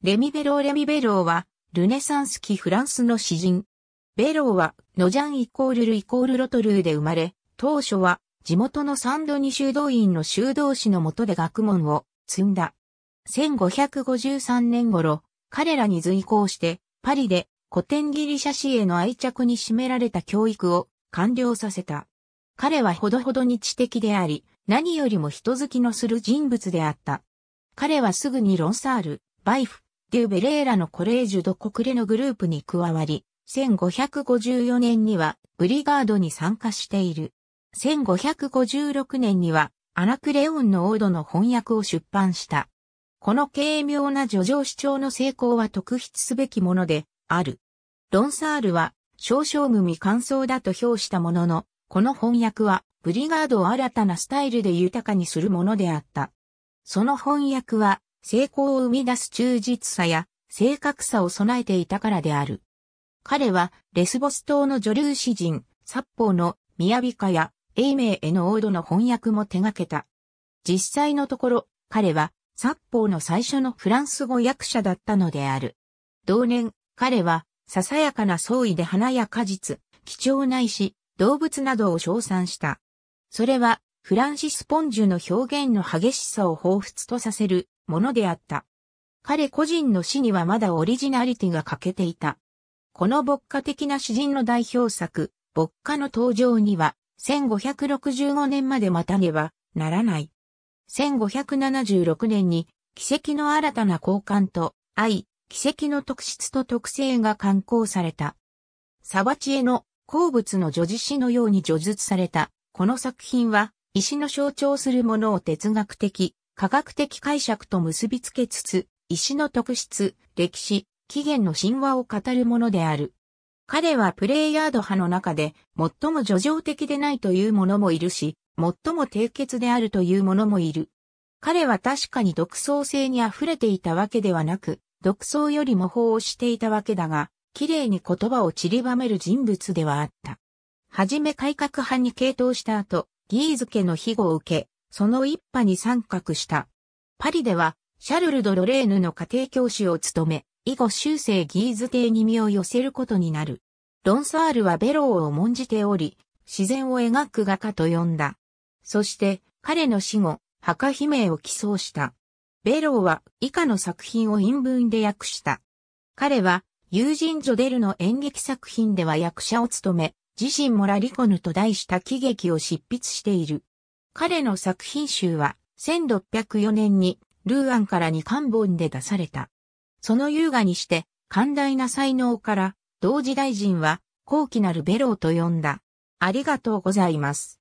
レミ・ベロー・レミ・ベローは、ルネサンス期フランスの詩人。ベローは、ノジャンイコールルイコールロトルーで生まれ、当初は、地元のサンドニ修道院の修道士の下で学問を積んだ。1553年頃、彼らに随行して、パリで古典ギリシャ史への愛着に占められた教育を完了させた。彼はほどほどに知的であり、何よりも人好きのする人物であった。彼はすぐにロンサール、バイフ、デュベレーラのコレージュド国レのグループに加わり、1554年にはブリガードに参加している。1556年にはアナクレオンの王土の翻訳を出版した。この軽妙な叙情主張の成功は特筆すべきものである。ロンサールは少々組感想だと評したものの、この翻訳はブリガードを新たなスタイルで豊かにするものであった。その翻訳は成功を生み出す忠実さや正確さを備えていたからである。彼はレスボス島の女流詩人、札幌の雅歌や英明への王土の翻訳も手掛けた。実際のところ、彼は札幌の最初のフランス語訳者だったのである。同年、彼はささやかな創意で花や果実、貴重な石、動物などを称賛した。それはフランシス・ポンジュの表現の激しさを彷彿とさせるものであった。彼個人の詩にはまだオリジナリティが欠けていた。この牧歌的な詩人の代表作、牧歌の登場には、1565年まで待たねばならない。1576年に、奇跡の新たな交換と、愛、奇跡の特質と特性が刊行された。サバチエの鉱物の叙事詩のように叙述された。この作品は、石の象徴するものを哲学的、科学的解釈と結びつけつつ、石の特質、歴史、起源の神話を語るものである。彼はプレイヤード派の中で、最も叙情的でないというものもいるし、最も低血であるというものもいる。彼は確かに独創性に溢れていたわけではなく、独創より模倣をしていたわけだが、綺麗に言葉を散りばめる人物ではあった。はじめ改革派に傾倒した後、ギーズ家の庇護を受け、その一派に参画した。パリでは、シャルル・ド・ロレーヌの家庭教師を務め、以後修正ギーズ邸に身を寄せることになる。ロンサールはベローを重んじており、自然を描く画家と呼んだ。そして、彼の死後、墓姫を寄贈した。ベローは以下の作品を陰文で訳した。彼は、友人ジョデルの演劇作品では役者を務め、自身もラリコヌと題した喜劇を執筆している。彼の作品集は1604年にルーアンから二巻本で出された。その優雅にして寛大な才能から同時大臣は高貴なるベローと呼んだ。ありがとうございます。